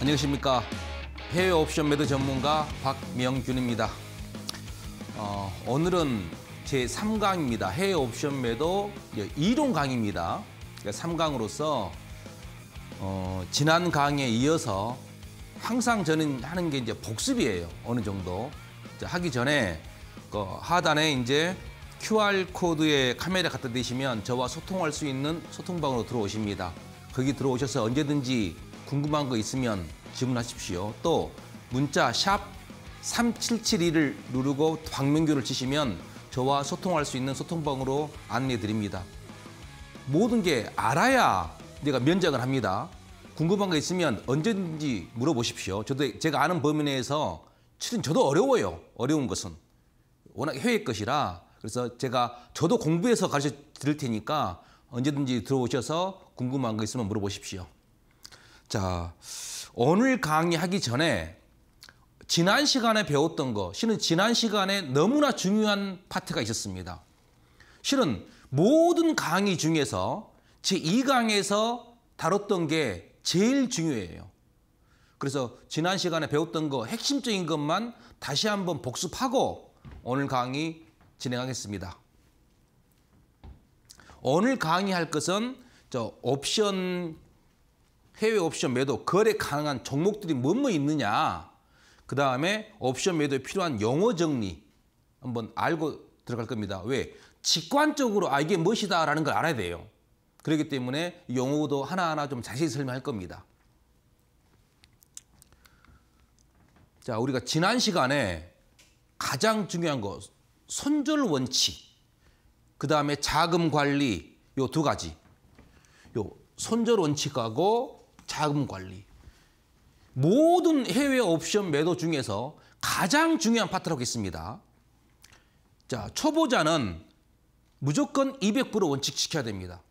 안녕하십니까. 해외 옵션 매도 전문가 박명균입니다. 어, 오늘은 제3강입니다. 해외 옵션 매도 예, 이론 강입니다. 그 그러니까 3강으로서 어, 지난 강에 이어서 항상 저는 하는 게 이제 복습이에요. 어느 정도. 하기 전에 그 하단에 이제 QR코드에 카메라 갖다 대시면 저와 소통할 수 있는 소통방으로 들어오십니다. 거기 들어오셔서 언제든지 궁금한 거 있으면 질문하십시오. 또 문자 샵 3772를 누르고 박명규를 치시면 저와 소통할 수 있는 소통방으로 안내 드립니다. 모든 게 알아야 내가 면장을 합니다. 궁금한 거 있으면 언제든지 물어보십시오. 저도 제가 아는 범위 내에서 실은 저도 어려워요. 어려운 것은. 워낙 해외 것이라 그래서 제가 저도 공부해서 가르쳐 드릴 테니까 언제든지 들어오셔서 궁금한 거 있으면 물어보십시오. 자, 오늘 강의하기 전에 지난 시간에 배웠던 거, 실은 지난 시간에 너무나 중요한 파트가 있었습니다. 실은 모든 강의 중에서 제2강에서 다뤘던 게 제일 중요해요. 그래서 지난 시간에 배웠던 거 핵심적인 것만 다시 한번 복습하고 오늘 강의 진행하겠습니다. 오늘 강의할 것은 저 옵션 해외 옵션 매도 거래 가능한 종목들이 뭐뭐 있느냐 그 다음에 옵션 매도에 필요한 용어 정리 한번 알고 들어갈 겁니다. 왜? 직관적으로 아 이게 무엇이다 라는 걸 알아야 돼요. 그렇기 때문에 용어도 하나하나 좀 자세히 설명할 겁니다. 자, 우리가 지난 시간에 가장 중요한 것, 손절 원칙, 그 다음에 자금 관리 요 두 가지, 요 손절 원칙하고 자금 관리 모든 해외 옵션 매도 중에서 가장 중요한 파트라고 했습니다. 자 초보자는 무조건 200% 원칙 지켜야 됩니다.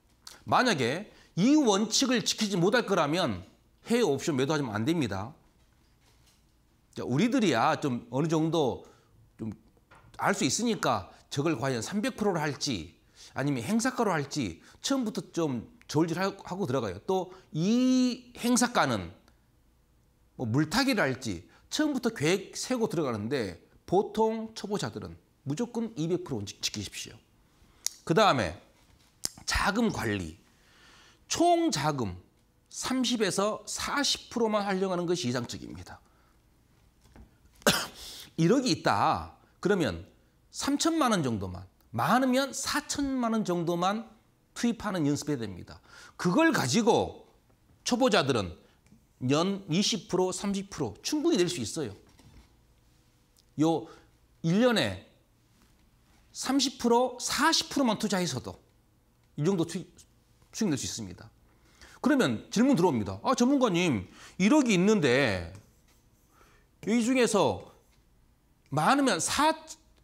만약에 이 원칙을 지키지 못할 거라면 해외 옵션 매도하시면 안 됩니다. 자, 우리들이야 좀 어느 정도 알수 있으니까 저걸 과연 300%로 할지 아니면 행사가로 할지 처음부터 좀 저울질하고 들어가요. 또 이 행사가는 뭐 물타기를 할지 처음부터 계획 세고 들어가는데 보통 초보자들은 무조건 200% 지키십시오. 그 다음에 자금 관리. 총 자금 30에서 40%만 활용하는 것이 이상적입니다. 1억이 있다. 그러면 3천만 원 정도만 많으면 4천만 원 정도만 투입하는 연습해야 됩니다. 그걸 가지고 초보자들은 연 20%, 30% 충분히 낼 수 있어요. 요 1년에 30%, 40%만 투자해서도 이 정도 투입, 수익 낼 수 있습니다. 그러면 질문 들어옵니다. 아, 전문가님, 1억이 있는데 이 중에서 많으면 4,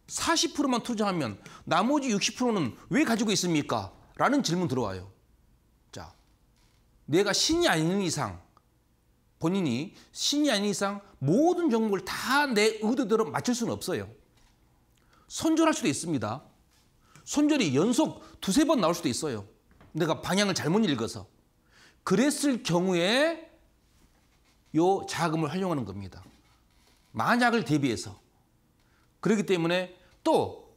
40%만 투자하면 나머지 60%는 왜 가지고 있습니까? 라는 질문 들어와요. 자, 내가 신이 아닌 이상 본인이 신이 아닌 이상 모든 정보를 다 내 의도대로 맞출 수는 없어요. 손절할 수도 있습니다. 손절이 연속 두세 번 나올 수도 있어요. 내가 방향을 잘못 읽어서. 그랬을 경우에 요 자금을 활용하는 겁니다. 만약을 대비해서. 그렇기 때문에 또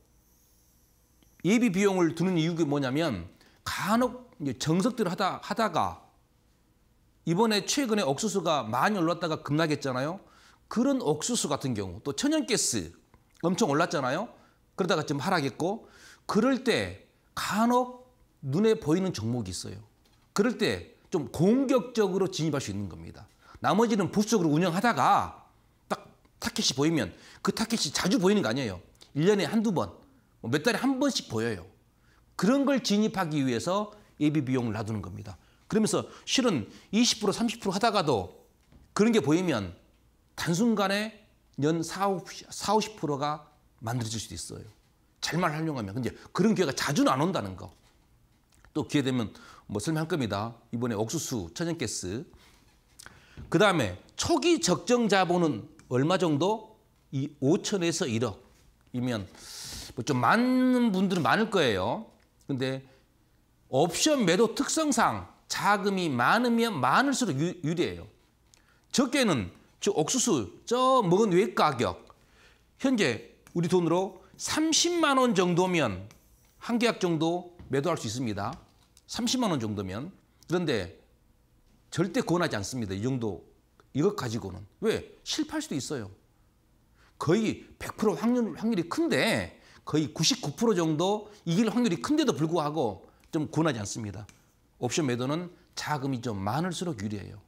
예비 비용을 두는 이유가 뭐냐면 간혹 정석들로 하다, 하다가 이번에 최근에 옥수수가 많이 올랐다가 급락했잖아요. 그런 옥수수 같은 경우 또 천연가스 엄청 올랐잖아요. 그러다가 좀 하락했고 그럴 때 간혹 눈에 보이는 종목이 있어요. 그럴 때 좀 공격적으로 진입할 수 있는 겁니다. 나머지는 부수적으로 운영하다가 타켓이 보이면 그 타켓이 자주 보이는 거 아니에요. 1년에 한두 번, 뭐 몇 달에 한 번씩 보여요. 그런 걸 진입하기 위해서 예비 비용을 놔두는 겁니다. 그러면서 실은 20% 30% 하다가도 그런 게 보이면 단순간에 연 4, 50%가 만들어질 수도 있어요. 잘만 활용하면. 근데 그런 기회가 자주는 안 온다는 거. 또 기회 되면 뭐 설명할 겁니다. 이번에 옥수수, 천연가스. 그 다음에 초기 적정 자본은 얼마 정도? 이 5천에서 1억이면 뭐좀 많은 분들은 많을 거예요. 근데 옵션 매도 특성상 자금이 많으면 많을수록 유, 리해요 적게는 즉 옥수수, 저 먹은 외 가격 현재 우리 돈으로 30만 원 정도면 한 계약 정도 매도할 수 있습니다. 30만 원 정도면 그런데 절대 권하지 않습니다. 이 정도 이것 가지고는. 왜? 실패할 수도 있어요. 거의 100% 확률, 확률이 큰데 거의 99% 정도 이길 확률이 큰데도 불구하고 좀 권하지 않습니다. 옵션 매도는 자금이 좀 많을수록 유리해요.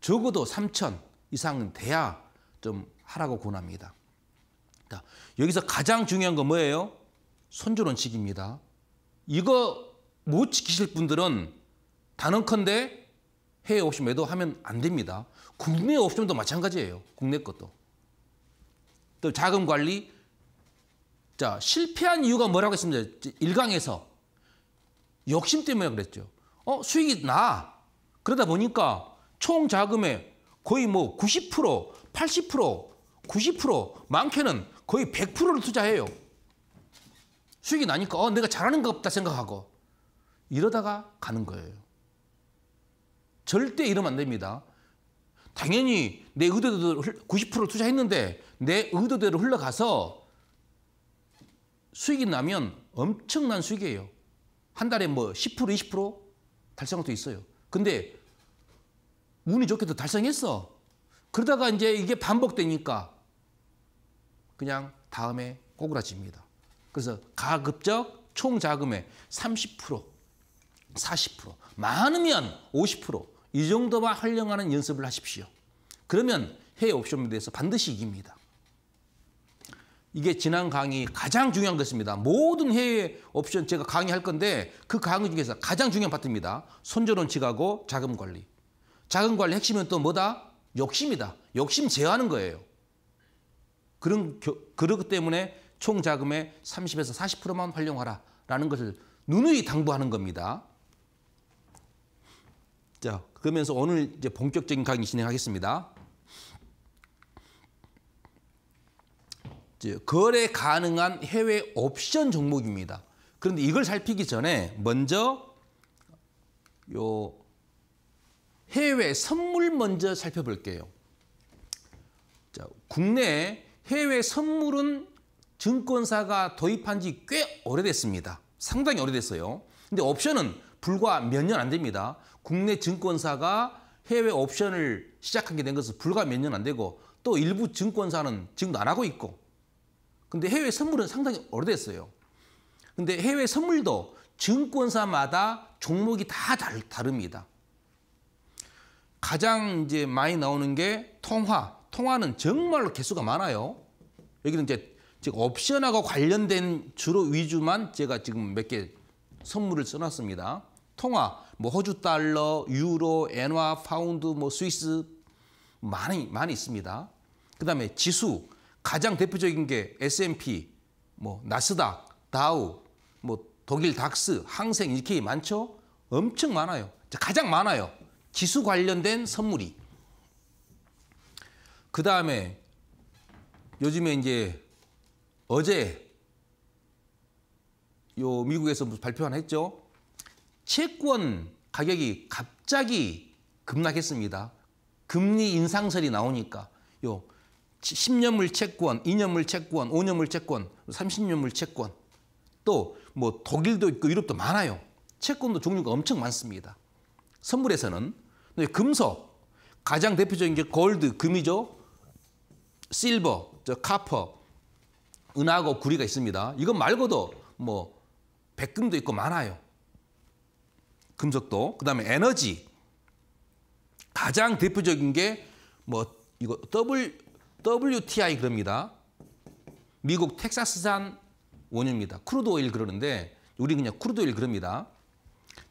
적어도 3천 이상 은 돼야 좀 하라고 권합니다. 여기서 가장 중요한 건 뭐예요? 손절 원칙입니다. 이거 못 지키실 분들은 단언컨대 해외 옵션 매도하면 안 됩니다. 국내 옵션도 마찬가지예요. 국내 것도. 또 자금 관리. 자, 실패한 이유가 뭐라고 했습니다. 일강에서 욕심 때문에 그랬죠. 어, 수익이 나. 그러다 보니까 총 자금의 거의 뭐 90%, 80%, 90%, 많게는 거의 100%를 투자해요. 수익이 나니까 어, 내가 잘하는 것 같다 생각하고 이러다가 가는 거예요. 절대 이러면 안 됩니다. 당연히 내 의도대로 90% 투자했는데 내 의도대로 흘러가서 수익이 나면 엄청난 수익이에요. 한 달에 뭐 10% 20% 달성할 수 있어요. 근데 운이 좋게도 달성했어. 그러다가 이제 이게 반복되니까 그냥 다음에 꼬그라집니다. 그래서 가급적 총 자금의 30%, 40%, 많으면 50%이 정도만 활용하는 연습을 하십시오. 그러면 해외 옵션에 대해서 반드시 이깁니다. 이게 지난 강의 가장 중요한 것입니다. 모든 해외 옵션 제가 강의할 건데 그 강의 중에서 가장 중요한 파트입니다. 손절 원칙하고 자금 관리. 자금 관리 핵심은 또 뭐다? 욕심이다. 욕심 제어하는 거예요. 그런 그렇기 때문에 총 자금의 30에서 40%만 활용하라라는 것을 누누이 당부하는 겁니다. 자, 그러면서 오늘 이제 본격적인 강의 진행하겠습니다. 거래 가능한 해외 옵션 종목입니다. 그런데 이걸 살피기 전에 먼저 요 해외 선물 먼저 살펴볼게요. 자, 국내 해외 선물은 증권사가 도입한 지 꽤 오래됐습니다. 상당히 오래됐어요. 근데 옵션은 불과 몇 년 안 됩니다. 국내 증권사가 해외 옵션을 시작하게 된 것은 불과 몇 년 안 되고 또 일부 증권사는 지금도 안 하고 있고 근데 해외 선물은 상당히 오래됐어요. 근데 해외 선물도 증권사마다 종목이 다 다릅니다. 가장 이제 많이 나오는 게 통화. 통화는 정말로 개수가 많아요. 여기는 이제 지금 옵션하고 관련된 주로 위주만 제가 지금 몇 개 선물을 써놨습니다. 통화, 뭐 호주 달러, 유로, 엔화, 파운드, 뭐 스위스 많이 많이 있습니다. 그다음에 지수 가장 대표적인 게 S&P, 뭐 나스닥, 다우, 뭐 독일 닥스, 항생 이렇게 많죠? 엄청 많아요. 가장 많아요. 지수 관련된 선물이. 그 다음에 요즘에 이제 어제 요 미국에서 발표 하나 했죠. 채권 가격이 갑자기 급락했습니다. 금리 인상설이 나오니까 요 10년물 채권, 2년물 채권, 5년물 채권, 30년물 채권 또 뭐 독일도 있고 유럽도 많아요. 채권도 종류가 엄청 많습니다. 선물에서는 금속 가장 대표적인 게 골드, 금이죠. 실버, 저 카퍼, 은하고 구리가 있습니다. 이것 말고도 뭐 백금도 있고 많아요. 금속도. 그다음에 에너지. 가장 대표적인 게 뭐 이거 W WTI 그럽니다. 미국 텍사스산 원유입니다. 크루드 오일 그러는데 우리 그냥 크루드 오일 그럽니다.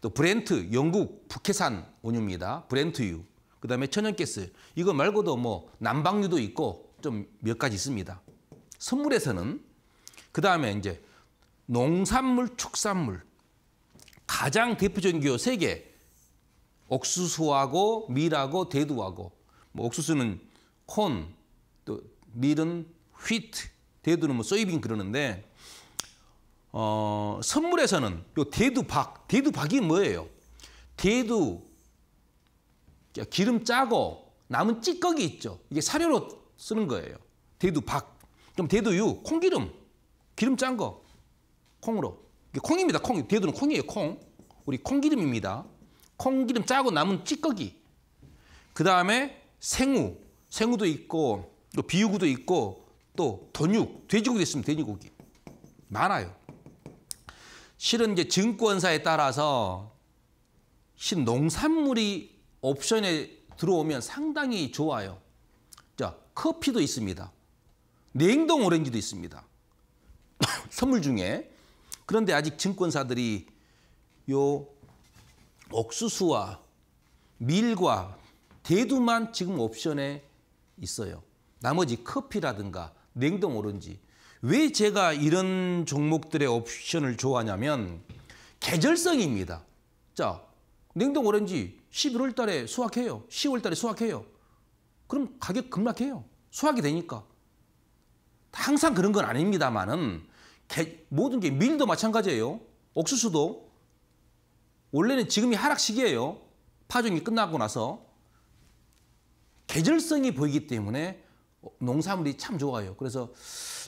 또 브렌트 영국 북해산 원유입니다. 브렌트유. 그다음에 천연가스. 이거 말고도 뭐 난방유도 있고 좀 몇 가지 있습니다. 선물에서는 그다음에 이제 농산물, 축산물 가장 대표적인 기호 세개 옥수수하고 밀하고 대두하고 뭐 옥수수는 콘, 또 밀은 휘트, 대두는 뭐 소이빈 그러는데 어, 선물에서는 요 대두박, 대두박이 뭐예요? 대두 기름 짜고 남은 찌꺼기 있죠. 이게 사료로 쓰는 거예요. 대두박. 그럼 대두유, 콩기름, 기름 짠 거, 콩으로. 콩입니다. 콩. 대두는 콩이에요. 콩. 우리 콩기름입니다. 콩기름 짜고 남은 찌꺼기. 그 다음에 생우. 생우도 있고 또 비유구도 있고 또 돈육. 돼지고기 있으면 돼지고기. 많아요. 실은 이제 증권사에 따라서 실 농산물이 옵션에 들어오면 상당히 좋아요. 자, 커피도 있습니다. 냉동 오렌지도 있습니다. 선물 중에 그런데 아직 증권사들이 요 옥수수와 밀과 대두만 지금 옵션에 있어요. 나머지 커피라든가 냉동 오렌지. 왜 제가 이런 종목들의 옵션을 좋아하냐면 계절성입니다. 자, 냉동 오렌지 11월 달에 수확해요. 10월 달에 수확해요. 그럼 가격 급락해요. 수확이 되니까. 항상 그런 건 아닙니다만은 모든 게 밀도 마찬가지예요. 옥수수도 원래는 지금이 하락 시기예요. 파종이 끝나고 나서 계절성이 보이기 때문에 농산물이 참 좋아요. 그래서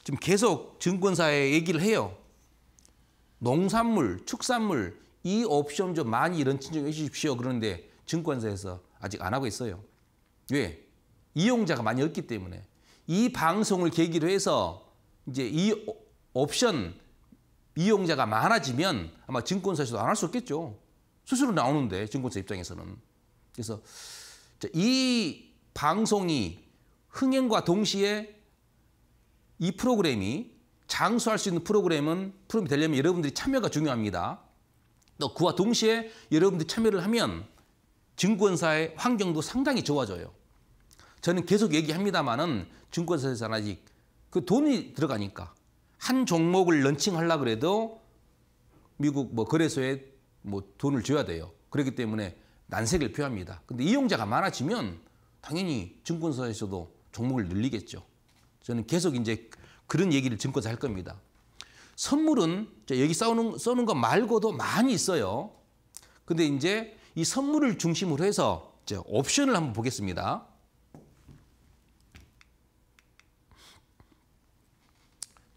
지금 계속 증권사에 얘기를 해요. 농산물, 축산물 이 옵션 좀 많이 런칭 좀 해주십시오. 그러는데 증권사에서 아직 안 하고 있어요. 왜? 이용자가 많이 없기 때문에 이 방송을 계기로 해서 이제 이 옵션 이용자가 많아지면 아마 증권사에서도 안 할 수 없겠죠. 스스로 나오는데 증권사 입장에서는. 그래서 이 방송이 흥행과 동시에 이 프로그램이 장수할 수 있는 프로그램은 프로그램이 되려면 여러분들이 참여가 중요합니다. 또 그와 동시에 여러분들이 참여를 하면 증권사의 환경도 상당히 좋아져요. 저는 계속 얘기합니다마는 증권사에서는 아직 그 돈이 들어가니까 한 종목을 런칭하려 그래도 미국 뭐 거래소에 뭐 돈을 줘야 돼요. 그렇기 때문에 난색을 표합니다. 근데 이용자가 많아지면 당연히 증권사에서도 종목을 늘리겠죠. 저는 계속 이제 그런 얘기를 증권사 할 겁니다. 선물은 여기 써놓써놓거 말고도 많이 있어요. 근데 이제 이 선물을 중심으로 해서 옵션을 한번 보겠습니다.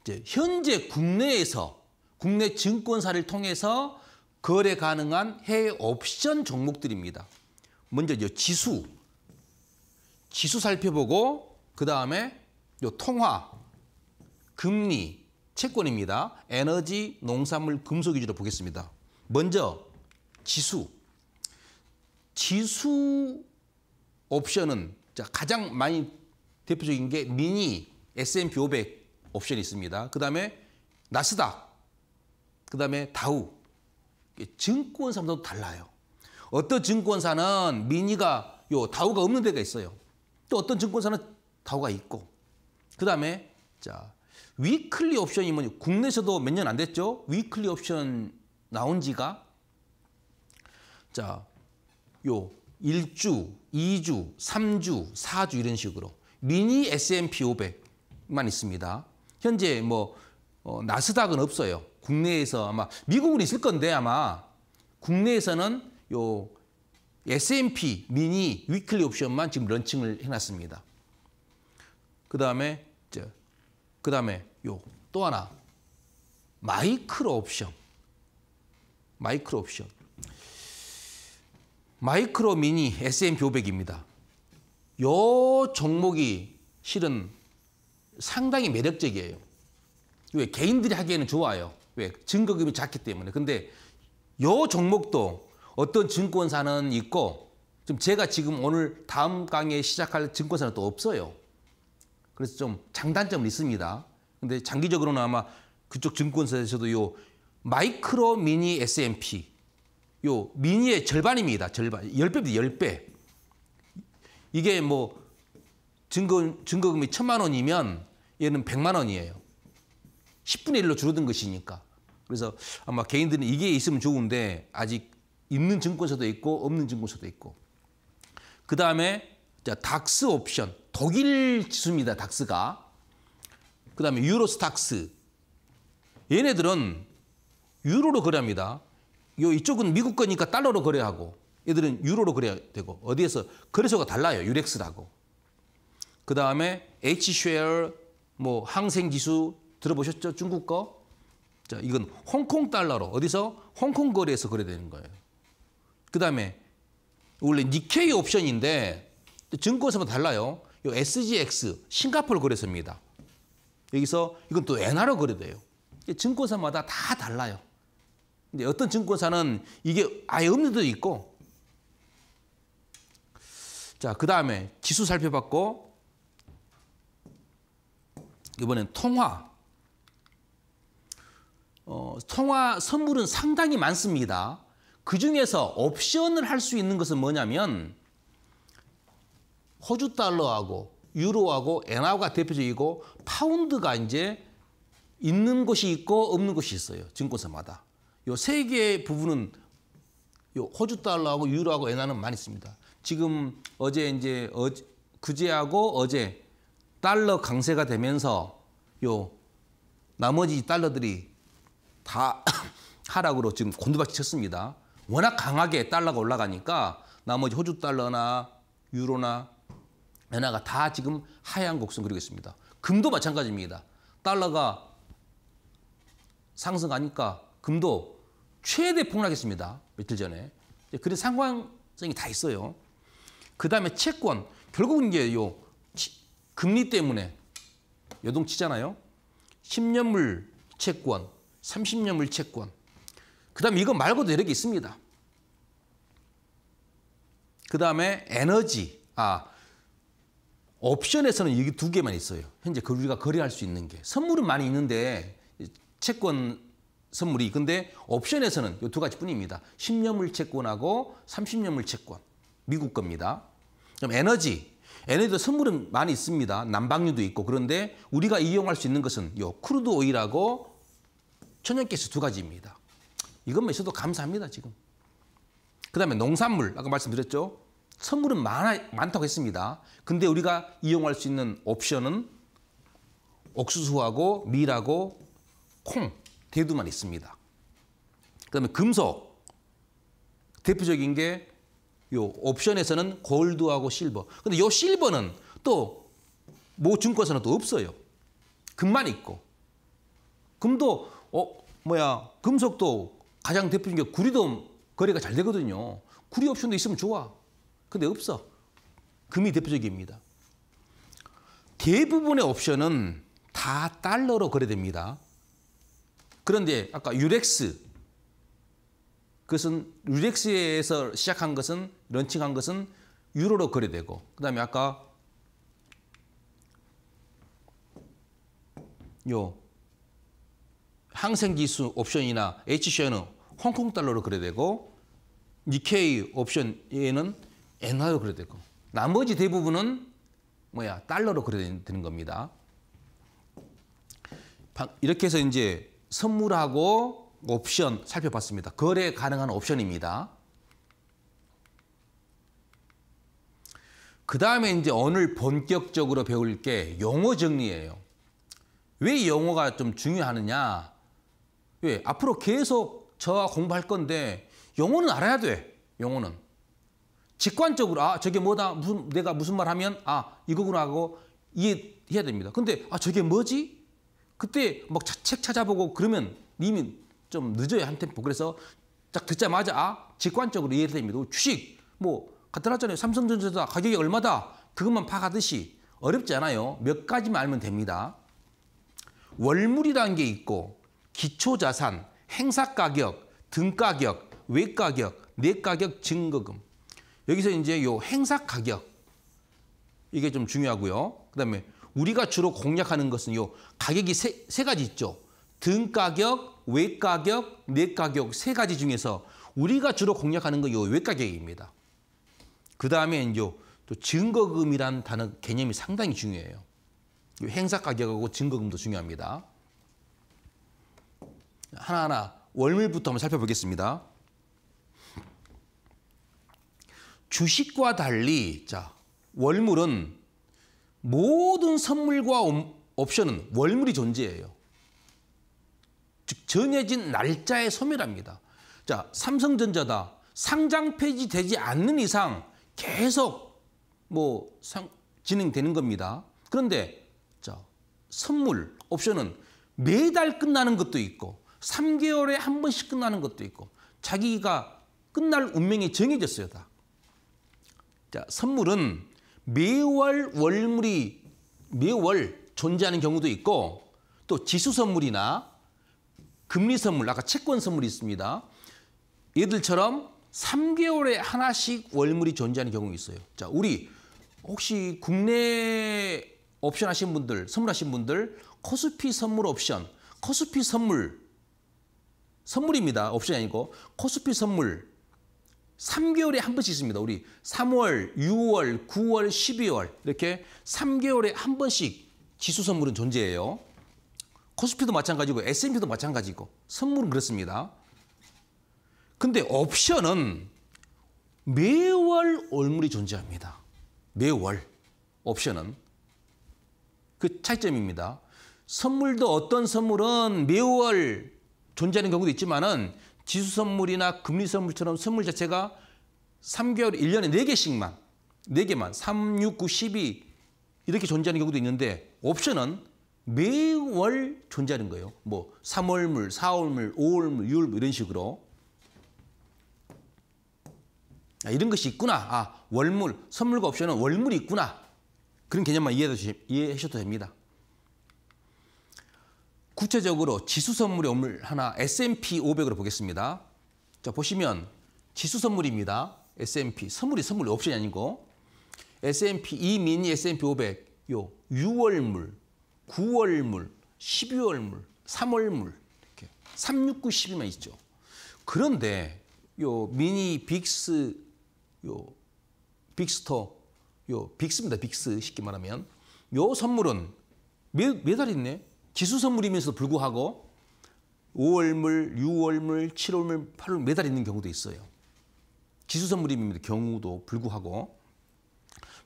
이제 현재 국내에서 국내 증권사를 통해서 거래 가능한 해외 옵션 종목들입니다. 먼저 요 지수, 지수 살펴보고 그 다음에 요 통화, 금리, 채권입니다. 에너지, 농산물, 금속 위주로 보겠습니다. 먼저 지수. 지수 옵션은 가장 많이 대표적인 게 미니, S&P 500, 옵션이 있습니다. 그 다음에 나스닥, 그 다음에 다우. 증권사도 달라요. 어떤 증권사는 미니가 요 다우가 없는 데가 있어요. 또 어떤 증권사는 다우가 있고. 그 다음에 자 위클리 옵션이 뭐 국내에서도 몇 년 안 됐죠. 위클리 옵션 나온 지가 자요 1주, 2주, 3주, 4주 이런 식으로 미니 S&P 500만 있습니다. 현재 뭐 어, 나스닥은 없어요. 국내에서 아마 미국은 있을 건데 아마 국내에서는 요 S&P 미니 위클리 옵션만 지금 런칭을 해놨습니다. 그 다음에 그 다음에 요 또 하나 마이크로 옵션 마이크로 옵션 마이크로 미니 S&P 500입니다. 요 종목이 실은 상당히 매력적이에요. 왜 개인들이 하기에는 좋아요. 왜 증거금이 작기 때문에. 근데 요 종목도 어떤 증권사는 있고 좀 제가 지금 오늘 다음 강의에 시작할 증권사는 또 없어요. 그래서 좀 장단점은 있습니다. 근데 장기적으로는 아마 그쪽 증권사에서도 요 마이크로 미니 S&P 요 미니의 절반입니다. 절반. 10배입니다. 10배. 이게 뭐 증거, 증거금이 천만 원이면 얘는 100만 원이에요. 10분의 1로 줄어든 것이니까. 그래서 아마 개인들은 이게 있으면 좋은데 아직 있는 증권사도 있고 없는 증권사도 있고. 그 다음에 닥스 옵션. 독일 지수입니다. 닥스가. 그 다음에 유로스탁스. 얘네들은 유로로 거래합니다. 요 이쪽은 미국 거니까 달러로 거래하고 얘들은 유로로 거래 되고 어디에서 거래소가 달라요. 유렉스라고. 그 다음에 Hshare, 뭐 항생지수 들어보셨죠? 중국 거? 자, 이건 홍콩 달러로 어디서 홍콩 거래에서 거래되는 거예요. 그다음에 원래 니케이 옵션인데 증권사마 달라요. 요 SGX 싱가포르 거래소입니다. 여기서 이건 또 엔화로 거래돼요. 증권사마다 다 달라요. 근데 어떤 증권사는 이게 아예 없는 데도 있고 자, 그다음에 지수 살펴봤고 이번엔 통화. 어, 통화 선물은 상당히 많습니다. 그 중에서 옵션을 할 수 있는 것은 뭐냐면 호주 달러하고 유로하고 엔화가 대표적이고 파운드가 이제 있는 곳이 있고 없는 곳이 있어요. 증권사마다. 요 세 개의 부분은 요 호주 달러하고 유로하고 엔화는 많이 있습니다. 지금 어제 이제 어, 그제하고 어제 달러 강세가 되면서 요 나머지 달러들이 다 하락으로 지금 곤두박질 쳤습니다. 워낙 강하게 달러가 올라가니까 나머지 호주 달러나 유로나 엔화가 다 지금 하향 곡선 그리고 있습니다. 금도 마찬가지입니다. 달러가 상승하니까 금도 최대 폭락했습니다. 며칠 전에. 그런 상황성이 다 있어요. 그 다음에 채권. 결국은 이제 요 금리 때문에 여동치잖아요. 10년물 채권, 30년물 채권. 그다음 에 이거 말고도 여러 개 있습니다. 그다음에 에너지. 아, 옵션에서는 여기 두 개만 있어요. 현재 그 우리가 거래할 수 있는 게. 선물은 많이 있는데 채권 선물이. 근데 옵션에서는 이 두 가지뿐입니다. 10년물 채권하고 30년물 채권. 미국 겁니다. 그럼 에너지. 얘네들 선물은 많이 있습니다. 난방류도 있고 그런데 우리가 이용할 수 있는 것은 요 크루드 오일하고 천연가스 두 가지입니다. 이것만 있어도 감사합니다 지금. 그다음에 농산물 아까 말씀드렸죠. 선물은 많아, 많다고 했습니다. 근데 우리가 이용할 수 있는 옵션은 옥수수하고 밀하고 콩, 대두만 있습니다. 그다음에 금속 대표적인 게요 옵션에서는 골드하고 실버. 근데 요 실버는 또모 증권사는 또 없어요. 금만 있고. 금도 어 뭐야 금속도 가장 대표적인 게 구리도 거래가 잘 되거든요. 구리 옵션도 있으면 좋아. 근데 없어. 금이 대표적입니다. 대부분의 옵션은 다 달러로 거래됩니다. 그런데 아까 유렉스 그것은 렉스에서 시작한 것은 런칭한 것은 유로로 거래되고 그다음에 아까 요 항생지수 옵션이나 H시에는 홍콩 달러로 거래되고 니케이 옵션에는 엔화로 거래되고 나머지 대부분은 뭐야 달러로 거래되는 겁니다. 이렇게 해서 이제 선물하고 옵션 살펴봤습니다. 거래 가능한 옵션입니다. 그 다음에 이제 오늘 본격적으로 배울 게 용어 정리예요. 왜 용어가 좀 중요하느냐? 왜? 앞으로 계속 저와 공부할 건데 용어는 알아야 돼. 용어는. 직관적으로 아 저게 뭐다 무슨 내가 무슨 말 하면 아 이거구나 하고 이해해야 됩니다. 근데 아 저게 뭐지? 그때 막 책 찾아보고 그러면 이미 좀 늦어요 한 템포. 그래서 딱 듣자마자 아, 직관적으로 이해됩니다. 를 주식 뭐 갖다 놨잖아요. 삼성전자 가격이 얼마다 그것만 파가듯이 어렵지 않아요. 몇 가지만 알면 됩니다. 월물이라는 게 있고 기초자산, 행사가격, 등가격, 외가격, 내가격, 증거금. 여기서 이제 요 행사가격 이게 좀 중요하고요. 그다음에 우리가 주로 공략하는 것은 요 가격이 세, 세 가지 있죠. 등 가격, 외 가격, 내 가격 세 가지 중에서 우리가 주로 공략하는 건 요외 가격입니다. 그 다음에 이제 또 증거금이란 단어 개념이 상당히 중요해요. 행사 가격하고 증거금도 중요합니다. 하나하나 월밀부터 한번 살펴보겠습니다. 주식과 달리 자 월물은 모든 선물과 옵션은 월물이 존재해요. 즉 정해진 날짜에 소멸합니다. 자, 삼성전자다. 상장 폐지되지 않는 이상 계속 뭐 상, 진행되는 겁니다. 그런데 자, 선물 옵션은 매달 끝나는 것도 있고 3개월에 한 번씩 끝나는 것도 있고 자기가 끝날 운명이 정해졌어요. 다. 자, 선물은 매월 월물이 매월 존재하는 경우도 있고 또 지수 선물이나 금리 선물, 아까 채권 선물이 있습니다. 얘들처럼 3개월에 하나씩 월물이 존재하는 경우 있어요. 자, 우리 혹시 국내 옵션 하신 분들, 선물하신 분들 코스피 선물 옵션, 코스피 선물 선물입니다. 옵션이 아니고 코스피 선물 3개월에 한 번씩 있습니다. 우리 3월, 6월, 9월, 12월 이렇게 3개월에 한 번씩 지수 선물은 존재해요. 코스피도 마찬가지고 S&P도 마찬가지고 선물은 그렇습니다. 근데 옵션은 매월 월물이 존재합니다. 매월 옵션은 그 차이점입니다. 선물도 어떤 선물은 매월 존재하는 경우도 있지만은 지수 선물이나 금리 선물처럼 선물 자체가 3개월, 1년에 4개씩만, 4개만, 3, 6, 9, 12 이렇게 존재하는 경우도 있는데 옵션은 매월 존재하는 거예요. 뭐 3월물, 4월물, 5월물, 6월물 이런 식으로. 아, 이런 것이 있구나. 아, 월물, 선물과 옵션은 월물이 있구나. 그런 개념만 이해해 주셔도 됩니다. 구체적으로 지수 선물의 오물 하나 S&P 500으로 보겠습니다. 자 보시면 지수 선물입니다. S&P 선물이 선물 옵션이 아니고 S&P 이미니 S&P 500요 6월물 9월물, 12월물, 3월물 이렇게 369 12만 있죠. 그런데 요 미니 빅스 요 빅스터 요 빅스입니다. 빅스 쉽게 말하면 요 선물은 매, 매달 있네. 기수 선물이면서 불구하고 5월물, 6월물, 7월물, 8월 매달 있는 경우도 있어요. 기수 선물임입니다. 경우도 불구하고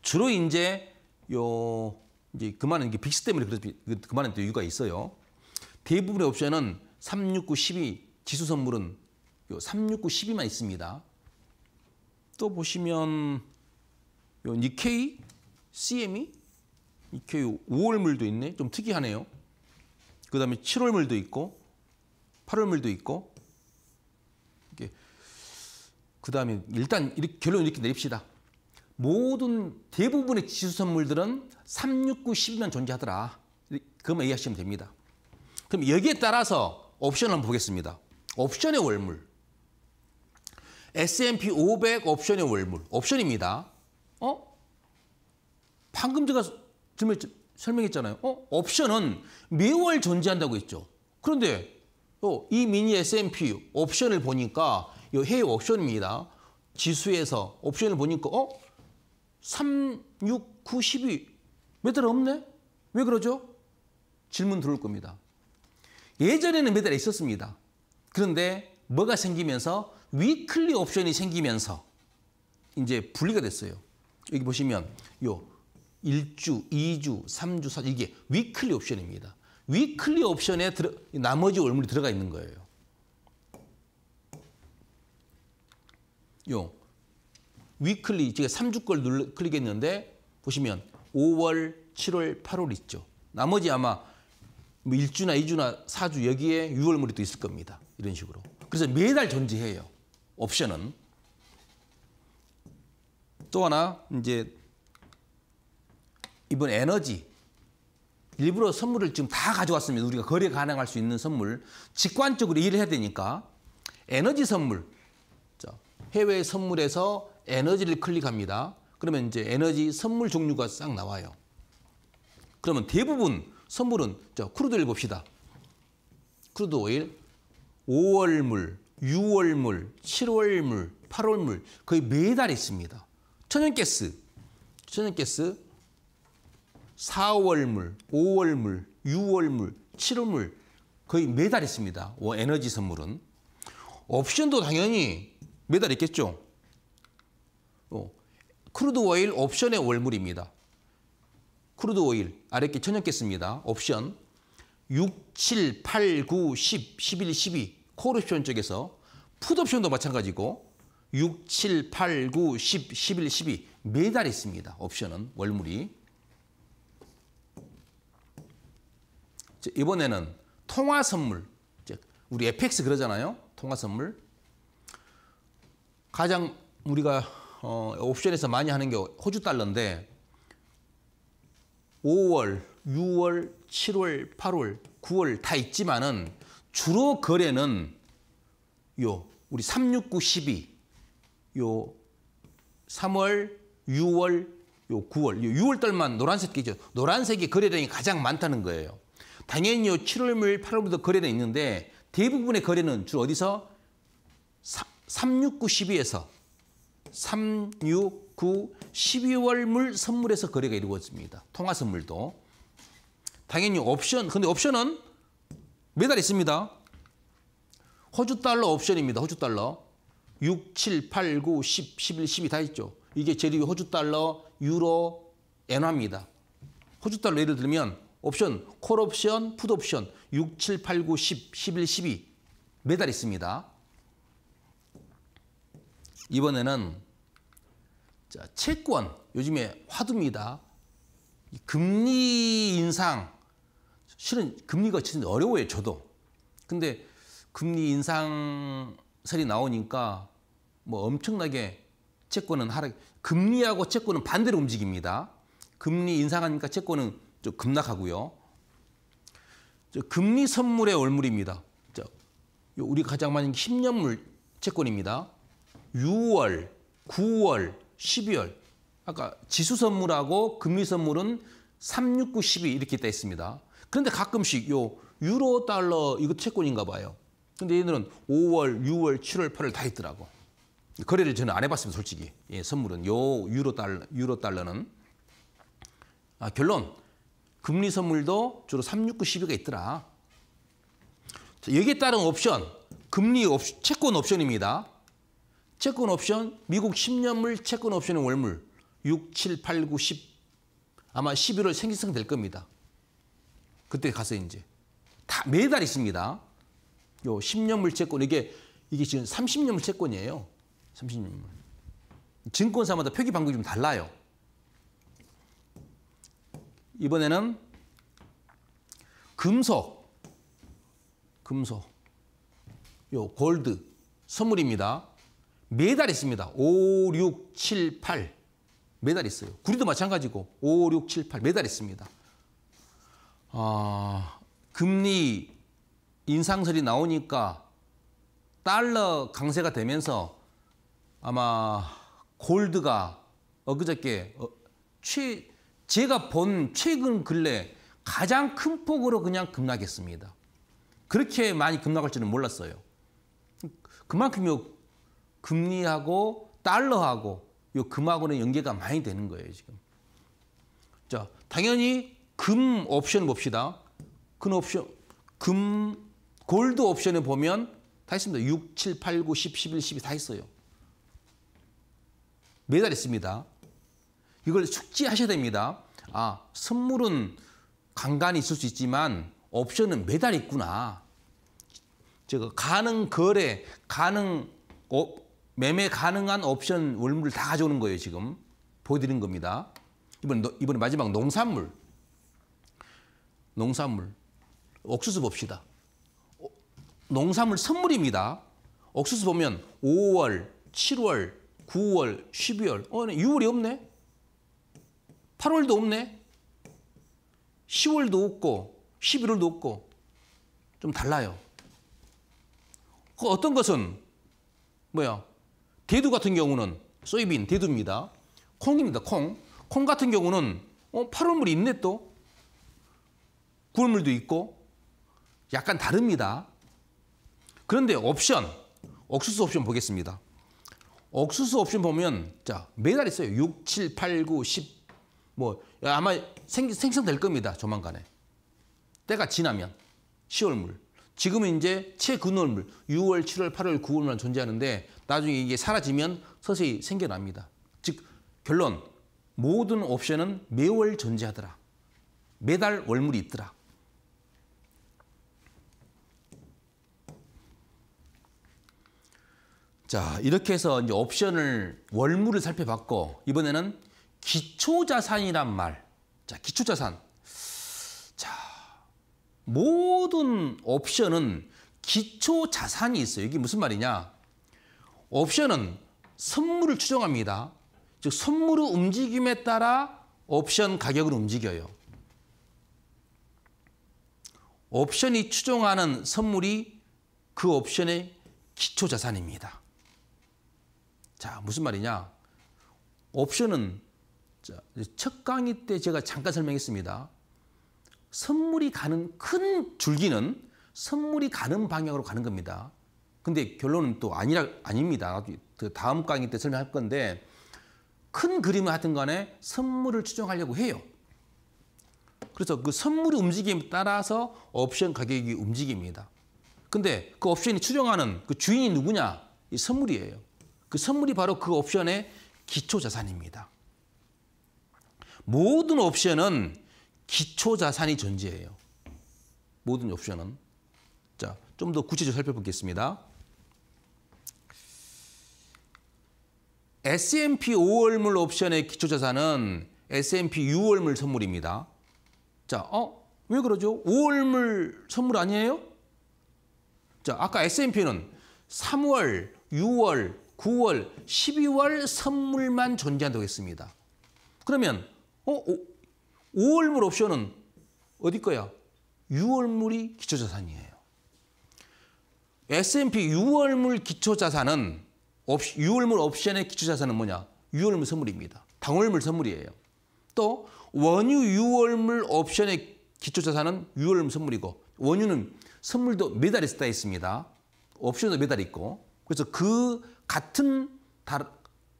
주로 이제 요 이제 그만한 이게 빅스 때문에 그 그만한 이유가 있어요. 대부분의 옵션은 369, 12 지수 선물은 요 369, 12만 있습니다. 또 보시면 요 니케이, CME, 니케이 5월물도 있네. 좀 특이하네요. 그다음에 7월물도 있고 8월물도 있고 이게 그다음에 일단 이렇게 결론 이렇게 내립시다. 모든 대부분의 지수 선물들은 369 10이면 존재하더라. 그만 이해하시면 됩니다. 그럼 여기에 따라서 옵션을 한번 보겠습니다. 옵션의 월물. S&P 500 옵션의 월물. 옵션입니다. 어? 방금 제가 설명했잖아요. 어? 옵션은 매월 존재한다고 했죠. 그런데 어, 이 미니 S&P 옵션을 보니까 이 해외 옵션입니다. 지수에서 옵션을 보니까 어? 3, 6, 9, 10이 메달 없네? 왜 그러죠? 질문 들어 겁니다. 예전에는 메달이 있었습니다. 그런데 뭐가 생기면서 위클리 옵션이 생기면서 이제 분리가 됐어요. 여기 보시면 요 1주, 2주, 3주, 4주 이게 위클리 옵션입니다. 위클리 옵션에 들어, 나머지 월물이 들어가 있는 거예요. 요 위클리 제가 3주 걸 클릭했는데 보시면 5월, 7월, 8월 있죠. 나머지 아마 뭐 1주나 2주나 4주 여기에 6월물이 또 있을 겁니다. 이런 식으로. 그래서 매달 존재해요. 옵션은. 또 하나 이제 이번 에너지 일부러 선물을 지금 다 가져왔습니다. 우리가 거래 가능할 수 있는 선물. 직관적으로 일을 해야 되니까 에너지 선물. 해외 선물에서 에너지를 클릭합니다. 그러면 이제 에너지 선물 종류가 싹 나와요. 그러면 대부분 선물은 저 크루드를 봅시다. 크루드 오일, 5월물, 6월물, 7월물, 8월물 거의 매달 있습니다. 천연가스, 천연가스 4월물, 5월물, 6월물, 7월물 거의 매달 있습니다. 뭐 에너지 선물은. 옵션도 당연히 매달 있겠죠. 크루드 오일 옵션의 월물입니다. 크루드 오일 아랫게 천연겠습니다. 옵션 6, 7, 8, 9, 10, 11, 12 콜옵션 쪽에서 풋옵션도 마찬가지고 6, 7, 8, 9, 10, 11, 12 매달 있습니다. 옵션은 월물이. 이번에는 통화 선물, 우리 FX 그러잖아요. 통화 선물. 가장 우리가 어, 옵션에서 많이 하는 게 호주 달러인데 5월, 6월, 7월, 8월, 9월 다 있지만은 주로 거래는 요 우리 369, 12, 요 3월, 6월, 요 9월, 요 6월 달만 노란색이죠. 노란색이 거래량이 가장 많다는 거예요. 당연히 요 7월물, 8월부터 거래는 있는데 대부분의 거래는 주로 어디서 3, 6, 9, 12에서 3, 6, 9, 12월 물 선물에서 거래가 이루어집니다. 통화 선물도. 당연히 옵션, 근데 옵션은 매달 있습니다. 호주 달러 옵션입니다. 호주 달러. 6, 7, 8, 9, 10, 11, 12 다 있죠. 이게 재료 호주 달러, 유로, 엔화입니다. 호주 달러 예를 들면 옵션, 콜 옵션, 푸드 옵션 6, 7, 8, 9, 10, 11, 12 매달 있습니다. 이번에는 자, 채권, 요즘에 화두입니다. 금리 인상, 실은 금리가 진짜 어려워요, 저도. 근데 금리 인상설이 나오니까 뭐 엄청나게 채권은 하락, 금리하고 채권은 반대로 움직입니다. 금리 인상하니까 채권은 좀 급락하고요. 금리 선물의 월물입니다. 우리 가장 많은 10년물 채권입니다. 6월, 9월, 12월 아까 지수 선물하고 금리 선물은 3, 6, 9, 12 이렇게 돼 있습니다. 그런데 가끔씩 요 유로 달러 이거 채권인가 봐요. 근데 얘들은 5월, 6월, 7월, 8월 다 있더라고. 거래를 저는 안 해봤습니다, 솔직히. 예, 선물은 요 유로 달러, 유로 달러는 아, 결론 금리 선물도 주로 3, 6, 9, 12가 있더라. 자, 여기에 따른 옵션 금리 옵, 채권 옵션입니다. 채권 옵션, 미국 10년물 채권 옵션의 월물 6, 7, 8, 9, 10 아마 11월 생기성 될 겁니다. 그때 가서 이제 다 매달 있습니다. 요 10년물 채권 이게 이게 지금 30년물 채권이에요. 30년물. 증권사마다 표기 방법이 좀 달라요. 이번에는 금속, 금속, 요 골드 선물입니다. 매달 있습니다. 5, 6, 7, 8 매달 있어요. 구리도 마찬가지고 5, 6, 7, 8 매달 있습니다. 아, 금리 인상설이 나오니까 달러 강세가 되면서 아마 골드가 엊그저께 어, 최, 제가 본 최근 근래 가장 큰 폭으로 그냥 급락했습니다. 그렇게 많이 급락할 줄은 몰랐어요. 그만큼 금리하고 달러하고 이 금하고는 연계가 많이 되는 거예요, 지금. 자, 당연히 금 옵션 봅시다. 금 옵션, 금, 골드 옵션에 보면 다 있습니다. 6, 7, 8, 9, 10, 11, 12 다 있어요. 매달 있습니다. 이걸 숙지하셔야 됩니다. 아, 선물은 간간히 있을 수 있지만 옵션은 매달 있구나. 제가 능 거래, 가능 매매 가능한 옵션 월물을 다 가져오는 거예요, 지금. 보여드리는 겁니다. 이번 이번에 마지막 농산물. 농산물. 옥수수 봅시다. 어, 농산물 선물입니다. 옥수수 보면 5월, 7월, 9월, 12월. 어, 6월이 없네. 8월도 없네. 10월도 없고 11월도 없고 좀 달라요. 그 어떤 것은 뭐야? 대두 같은 경우는 소이빈 대두입니다. 콩입니다. 콩. 콩 같은 경우는 어, 8월물이 있네 또. 구월물도 있고 약간 다릅니다. 그런데 옵션, 옥수수 옵션 보겠습니다. 옥수수 옵션 보면 자 매달 있어요. 6, 7, 8, 9, 10. 뭐 아마 생, 생성될 겁니다. 조만간에. 때가 지나면 10월물. 지금은 이제 최근월물 6월, 7월, 8월, 9월만 존재하는데 나중에 이게 사라지면 서서히 생겨납니다. 즉 결론 모든 옵션은 매월 존재하더라. 매달 월물이 있더라. 자 이렇게 해서 이제 옵션을 월물을 살펴봤고 이번에는 기초자산이란 말. 자 기초자산. 자 모든 옵션은 기초자산이 있어요. 이게 무슨 말이냐? 옵션은 선물을 추정합니다. 즉 선물의 움직임에 따라 옵션 가격을 움직여요. 옵션이 추종하는 선물이 그 옵션의 기초 자산입니다. 자, 무슨 말이냐? 옵션은 첫 강의 때 제가 잠깐 설명했습니다. 선물이 가는 큰 줄기는 선물이 가는 방향으로 가는 겁니다. 근데 결론은 또 아니라 아닙니다. 그 다음 강의 때 설명할 건데 큰 그림을 하든 간에 선물을 추정하려고 해요. 그래서 그 선물의 움직임에 따라서 옵션 가격이 움직입니다. 근데 그 옵션이 추정하는 그 주인이 누구냐? 이 선물이에요. 그 선물이 바로 그 옵션의 기초 자산입니다. 모든 옵션은 기초 자산이 존재해요. 모든 옵션은. 자, 좀 더 구체적으로 살펴보겠습니다. S&P 5월물 옵션의 기초자산은 S&P 6월물 선물입니다. 자, 어? 왜 그러죠? 5월물 선물 아니에요? 자, 아까 S&P는 3월, 6월, 9월, 12월 선물만 존재한다고 했습니다. 그러면 어, 5월물 옵션은 어디 거야? 6월물이 기초자산이에요. S&P 6월물 기초자산은 유월물 옵션의 기초자산은 뭐냐? 유월물 선물입니다. 당월물 선물이에요. 또 원유 유월물 옵션의 기초자산은 유월물 선물이고 원유는 선물도 매달 있다 있습니다. 옵션도 매달 있고 그래서 그 같은 다,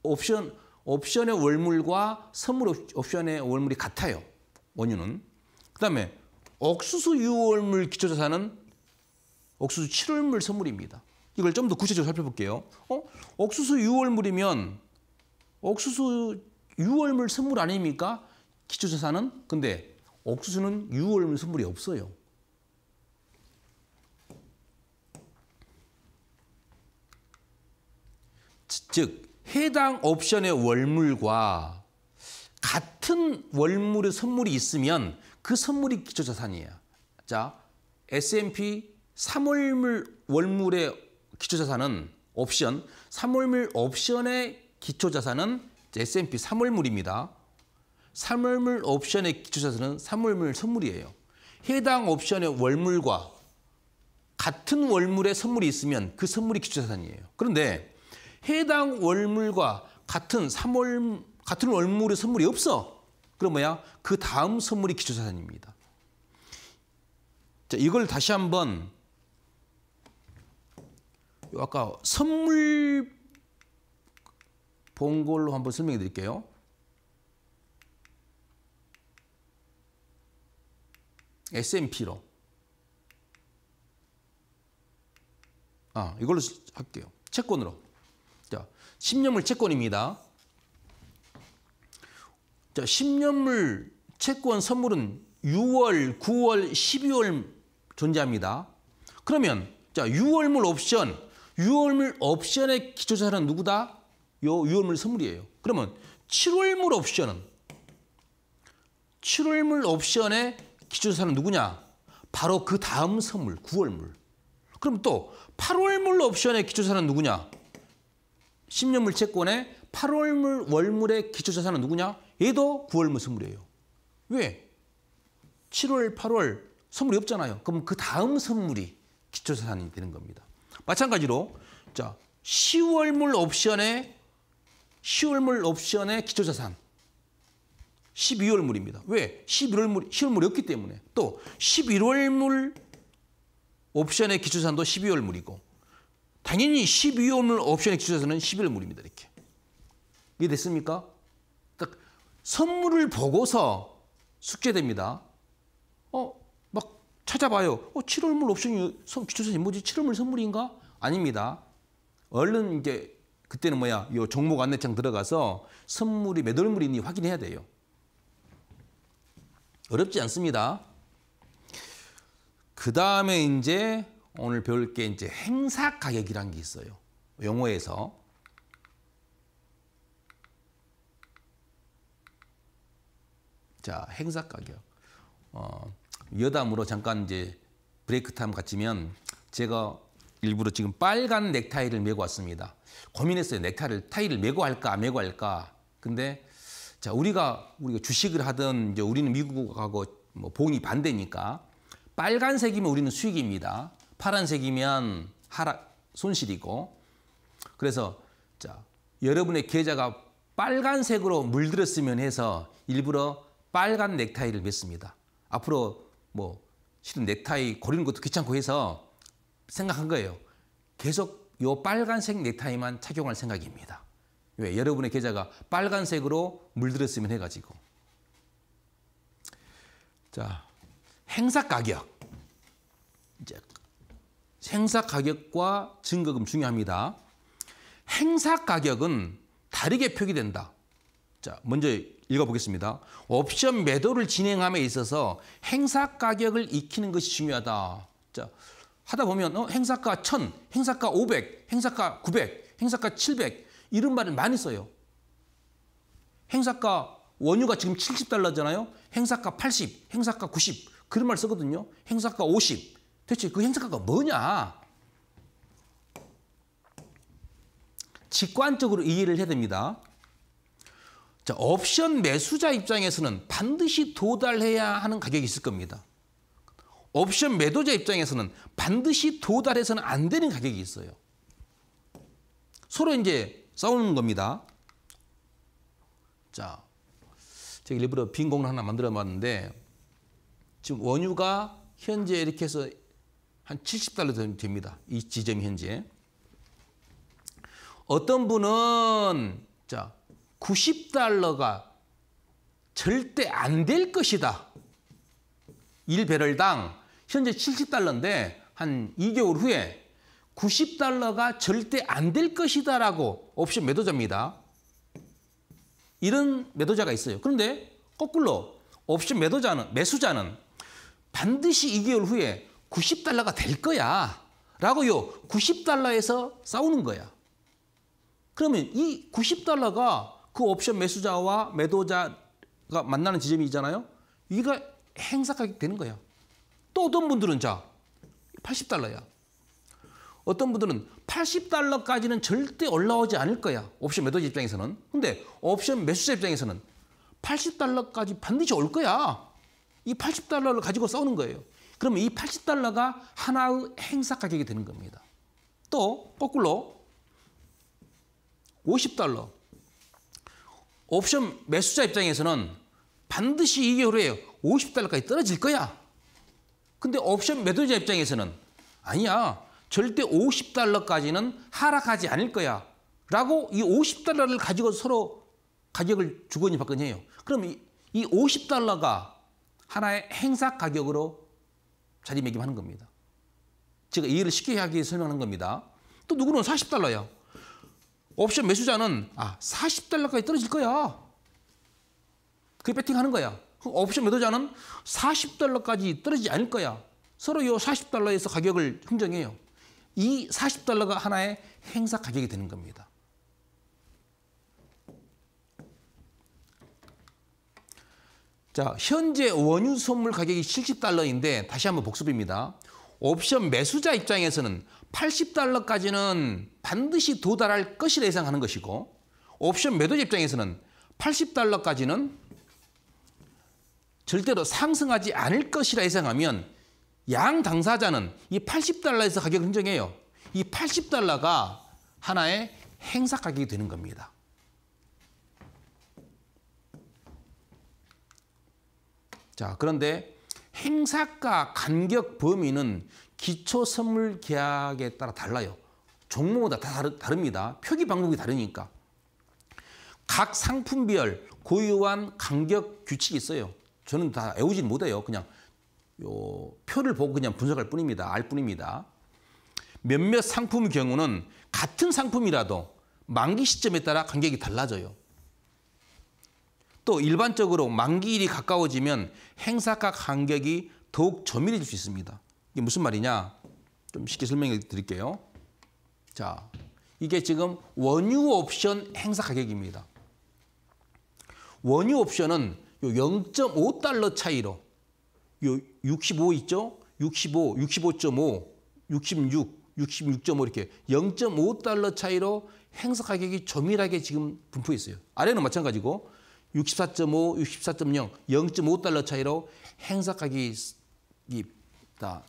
옵션 옵션의 월물과 선물 옵션의 월물이 같아요. 원유는 그다음에 옥수수 유월물 기초자산은 옥수수 7월물 선물입니다. 이걸 좀 더 구체적으로 살펴볼게요. 어? 옥수수 유월물이면 옥수수 유월물 선물 아닙니까? 기초조사는 근데 옥수수는 유월물 선물이 없어요. 즉 해당 옵션의 월물과 같은 월물의 선물이 있으면 그 선물이 기초자산이에요. 자, S&P 3월물 월물의 기초자산은 옵션, 사물물 옵션의 기초자산은 S&P 사물물입니다. 사물물 옵션의 기초자산은 사물물 선물이에요. 해당 옵션의 월물과 같은 월물의 선물이 있으면 그 선물이 기초자산이에요. 그런데 해당 월물과 같은 3월 같은 월물의 선물이 없어. 그럼 뭐야? 그 다음 선물이 기초자산입니다. 자, 이걸 다시 한번 아까 선물 본 걸로 한번 설명해 드릴게요. S&P로. 아, 이걸로 할게요. 채권으로. 자, 10년물 채권입니다. 자, 10년물 채권 선물은 6월, 9월, 12월 존재합니다. 그러면 자, 6월물 옵션 유월물 옵션의 기초자산은 누구다? 요 유월물 선물이에요. 그러면 7월물 옵션은 7월물 옵션의 기초자산은 누구냐? 바로 그 다음 선물 9월물. 그럼 또 8월물 옵션의 기초자산은 누구냐? 10년물 채권의 8월물 월물의 기초자산은 누구냐? 얘도 9월물 선물이에요. 왜? 7월, 8월 선물이 없잖아요. 그럼 그 다음 선물이 기초자산이 되는 겁니다. 마찬가지로 자, 10월물 옵션의 10월물 옵션의 기초자산 12월물입니다. 왜? 11월물, 10월물이었기 때문에. 또 11월물 옵션의 기초자산도 12월물이고 당연히 12월물 옵션의 기초자산은 11월물입니다. 이렇게. 이해됐습니까? 딱 그러니까 선물을 보고서 숙제됩니다. 어? 찾아봐요. 어, 7월물 옵션이 주초선 인모지 7월물 선물인가? 아닙니다. 얼른 이제 그때는 뭐야? 요 종목 안내창 들어가서 선물이 몇 월물인지 확인해야 돼요. 어렵지 않습니다. 그 다음에 이제 오늘 배울 게 이제 행사 가격이란 게 있어요. 영어에서. 자, 행사 가격. 어, 여담으로 잠깐 이제 브레이크 타임 같으면 제가 일부러 지금 빨간 넥타이를 메고 왔습니다. 고민했어요. 넥타이를 타이를 메고 할까 메고 할까. 근데 자 우리가 우리가 주식을 하든 이제 우리는 미국하고 뭐 봉이 반대니까 빨간색이면 우리는 수익입니다. 파란색이면 하락 손실이고 그래서 자 여러분의 계좌가 빨간색으로 물들었으면 해서 일부러 빨간 넥타이를 맸습니다. 앞으로 뭐 실은 넥타이 고리는 것도 귀찮고 해서 생각한 거예요. 계속 요 빨간색 넥타이만 착용할 생각입니다. 왜? 여러분의 계좌가 빨간색으로 물들었으면 해가지고. 자, 행사 가격. 이제 행사 가격과 증거금 중요합니다. 행사 가격은 다르게 표기된다. 자, 먼저 읽어보겠습니다. 옵션 매도를 진행함에 있어서 행사 가격을 익히는 것이 중요하다. 자, 하다 보면 어, 행사가 1000, 행사가 500, 행사가 900, 행사가 700 이런 말을 많이 써요. 행사가 원유가 지금 70달러잖아요. 행사가 80, 행사가 90 그런 말 쓰거든요. 행사가 50. 대체 그행사가 뭐냐? 직관적으로 이해를 해야 됩니다. 자, 옵션 매수자 입장에서는 반드시 도달해야 하는 가격이 있을 겁니다. 옵션 매도자 입장에서는 반드시 도달해서는 안 되는 가격이 있어요. 서로 이제 싸우는 겁니다. 자, 제가 일부러 빈 공을 하나 만들어 봤는데 지금 원유가 현재 이렇게 해서 한 70달러 됩니다. 이 지점 현재. 어떤 분은 자 90달러가 절대 안 될 것이다. 1배럴당 현재 70달러인데 한 2개월 후에 90달러가 절대 안 될 것이다 라고 옵션 매도자입니다. 이런 매도자가 있어요. 그런데 거꾸로 옵션 매도자는 매수자는 반드시 2개월 후에 90달러가 될 거야 라고 요 90달러에서 싸우는 거야. 그러면 이 90달러가 그 옵션 매수자와 매도자가 만나는 지점이잖아요. 이거 행사가격 되는 거예요. 또 어떤 분들은 자 80달러야. 어떤 분들은 80달러까지는 절대 올라오지 않을 거야. 옵션 매도자 입장에서는. 근데 옵션 매수자 입장에서는 80달러까지 반드시 올 거야. 이 80달러를 가지고 싸우는 거예요. 그러면 이 80달러가 하나의 행사 가격이 되는 겁니다. 또 거꾸로 50달러, 옵션 매수자 입장에서는 반드시 2개월 후에 50달러까지 떨어질 거야. 근데 옵션 매도자 입장에서는 아니야. 절대 50달러까지는 하락하지 않을 거야. 라고 이 50달러를 가지고 서로 가격을 주거니 받거니 해요. 그럼 이, 이 50달러가 하나의 행사 가격으로 자리매김하는 겁니다. 제가 이해를 쉽게 하기 위해 설명하는 겁니다. 또 누구는 40달러야. 옵션 매수자는 아 40달러까지 떨어질 거야. 그게 배팅하는 거야. 그럼 옵션 매도자는 40달러까지 떨어지지 않을 거야. 서로 이 40달러에서 가격을 흥정해요. 이 40달러가 하나의 행사 가격이 되는 겁니다. 자, 현재 원유 선물 가격이 70달러인데 다시 한번 복습입니다. 옵션 매수자 입장에서는 80달러까지는 반드시 도달할 것이라 예상하는 것이고 옵션 매도 입장에서는 80달러까지는 절대로 상승하지 않을 것이라 예상하면 양 당사자는 이 80달러에서 가격을 흥정해요. 이 80달러가 하나의 행사 가격이 되는 겁니다. 자, 그런데 행사가 간격 범위는 기초 선물 계약에 따라 달라요. 종목마다 다 다릅니다. 표기 방법이 다르니까. 각 상품별 고유한 간격 규칙이 있어요. 저는 다 외우진 못해요. 그냥 요 표를 보고 그냥 분석할 뿐입니다. 알 뿐입니다. 몇몇 상품의 경우는 같은 상품이라도 만기 시점에 따라 간격이 달라져요. 또 일반적으로 만기일이 가까워지면 행사가 간격이 더욱 조밀해질 수 있습니다. 이게 무슨 말이냐? 좀 쉽게 설명해 드릴게요. 자, 이게 지금 원유 옵션 행사 가격입니다. 원유 옵션은 요 0.5달러 차이로 요65 있죠? 65, 65.5, 66, 66.5 이렇게 0.5달러 차이로 행사 가격이 조밀하게 지금 분포해 어요 아래는 마찬가지고 64.5, 64.0, 0.5달러 차이로 행사 가격이 다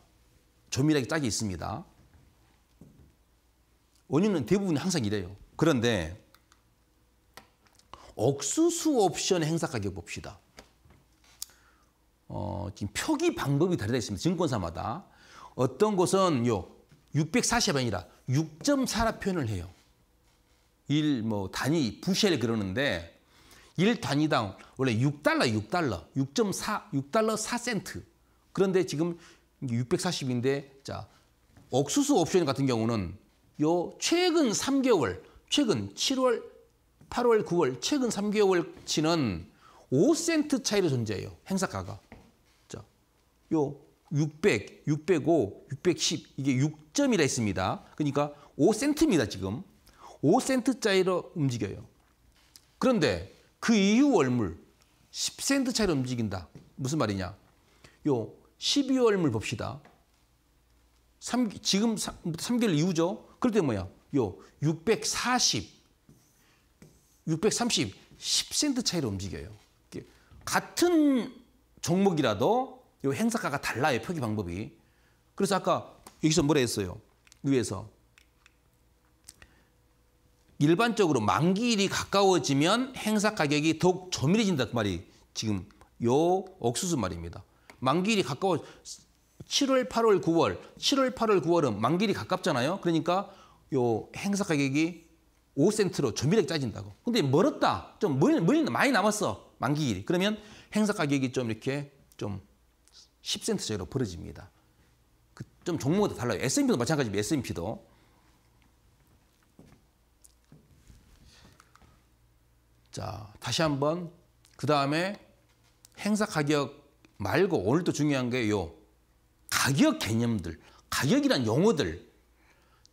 조밀하게 짝이 있습니다. 원인은 대부분 항상 이래요. 그런데 옥수수 옵션 행사 가격 봅시다. 어, 지금 표기 방법이 다르다 있습니다. 증권사마다. 어떤 곳은 요 640이 라 6.4라 표현을 해요. 1뭐 단위 부셀 그러는데 1 단위당 원래 6달러, 6달러, 6.4, 6달러 4센트. 그런데 지금 이게 640인데 자 옥수수 옵션 같은 경우는 요 최근 3개월, 최근 7월, 8월, 9월 최근 3개월 치는 5센트 차이로 존재해요. 행사가가. 자, 요 600, 605, 610 이게 6점이라 했습니다. 그러니까 5센트입니다 지금. 5센트 짜리로 움직여요. 그런데 그 이후 월물 10센트 차이로 움직인다. 무슨 말이냐? 요 12월물 봅시다. 3, 지금 3, 3개월 이후죠. 그럴 때 뭐야? 요 640, 630, 10센트 차이로 움직여요. 같은 종목이라도 요 행사가가 달라요. 표기 방법이. 그래서 아까 여기서 뭐라 했어요? 위에서 일반적으로 만기일이 가까워지면 행사 가격이 더욱 조밀해진다 그 말이 지금 요 옥수수 말입니다. 만기일이 가까워 7월, 8월, 9월, 7월, 8월, 9월은 만기일이 가깝잖아요. 그러니까 요 행사 가격이 5센트로 조밀하게 짜진다고. 근데 멀었다. 좀 멀, 멀, 많이 남았어. 만기일이. 그러면 행사 가격이 좀 이렇게 좀 10센트 정도로 벌어집니다. 그 좀 종목마다 달라요. S&P도 마찬가지입니다. S&P도. 자, 다시 한번 그 다음에 행사 가격 말고 오늘도 중요한 게요 가격 개념들, 가격이란 용어들,